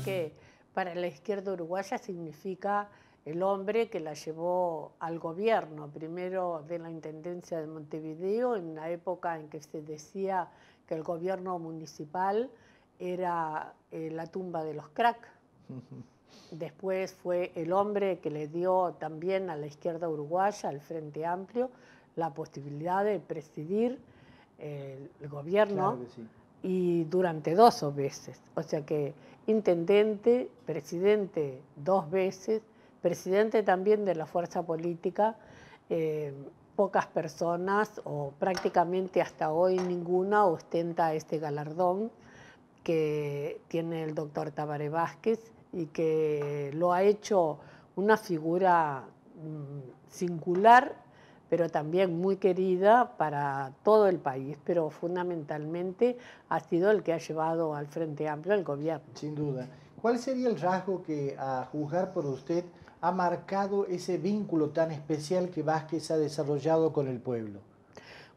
que para la izquierda uruguaya significa el hombre que la llevó al gobierno, primero de la Intendencia de Montevideo, en la época en que se decía que el gobierno municipal era eh, la tumba de los crack. Después fue el hombre que le dio también a la izquierda uruguaya, al Frente Amplio, la posibilidad de presidir el, gobierno y durante dos veces. O sea que intendente, presidente dos veces, presidente también de la fuerza política, eh, pocas personas o prácticamente hasta hoy ninguna ostenta este galardón que tiene el doctor Tabaré Vázquez y que lo ha hecho una figura mm, singular pero también muy querida para todo el país, pero fundamentalmente ha sido el que ha llevado al Frente Amplio el gobierno. Sin duda. ¿Cuál sería el rasgo que, a juzgar por usted, ha marcado ese vínculo tan especial que Vázquez ha desarrollado con el pueblo?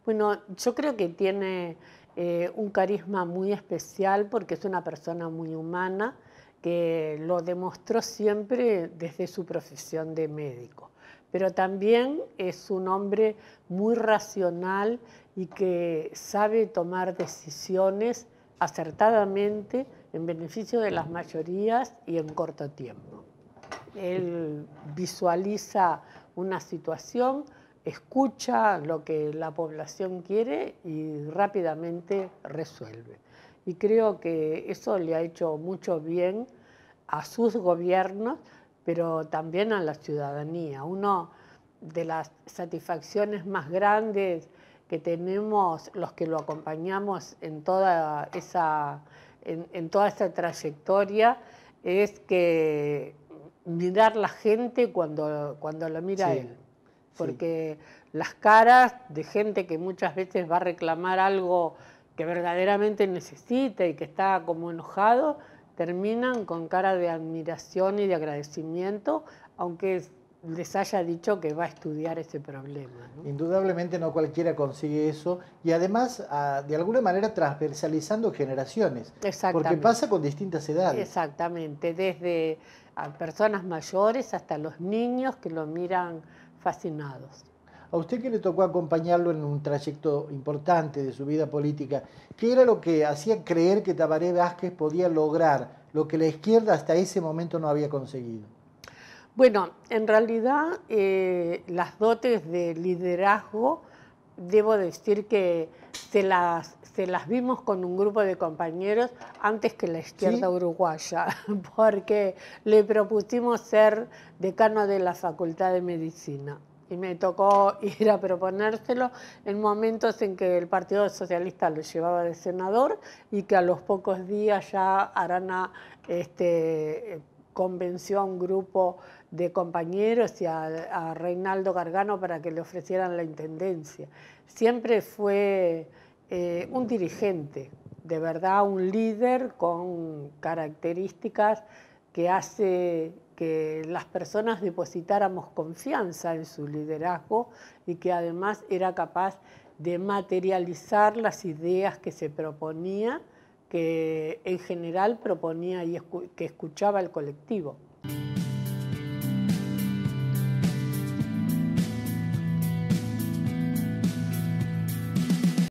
Bueno, yo creo que tiene eh, un carisma muy especial porque es una persona muy humana que lo demostró siempre desde su profesión de médico pero también es un hombre muy racional y que sabe tomar decisiones acertadamente en beneficio de las mayorías y en corto tiempo. Él visualiza una situación, escucha lo que la población quiere y rápidamente resuelve. Y creo que eso le ha hecho mucho bien a sus gobiernos, pero también a la ciudadanía. Una de las satisfacciones más grandes que tenemos los que lo acompañamos en toda esa, en, toda trayectoria es que mirar la gente cuando, cuando lo mira él. Porque las caras de gente que muchas veces va a reclamar algo que verdaderamente necesita y que está como enojado, terminan con cara de admiración y de agradecimiento, aunque les haya dicho que va a estudiar ese problema. Indudablemente no cualquiera consigue eso y además ah, de alguna manera transversalizando generaciones, porque pasa con distintas edades. Exactamente, desde ah, personas mayores hasta los niños que lo miran fascinados a usted que le tocó acompañarlo en un trayecto importante de su vida política, ¿qué era lo que hacía creer que Tabaré Vázquez podía lograr lo que la izquierda hasta ese momento no había conseguido? Bueno, en realidad eh, las dotes de liderazgo, debo decir que se las, vimos con un grupo de compañeros antes que la izquierda uruguaya, porque le propusimos ser decano de la Facultad de Medicina y me tocó ir a proponérselo en momentos en que el Partido Socialista lo llevaba de senador y que a los pocos días ya Arana este, convenció a un grupo de compañeros y a, Reinaldo Gargano para que le ofrecieran la intendencia. Siempre fue eh, un dirigente, de verdad un líder con características que hace que las personas depositáramos confianza en su liderazgo y que además era capaz de materializar las ideas que se proponía, que en general proponía y que escuchaba el colectivo.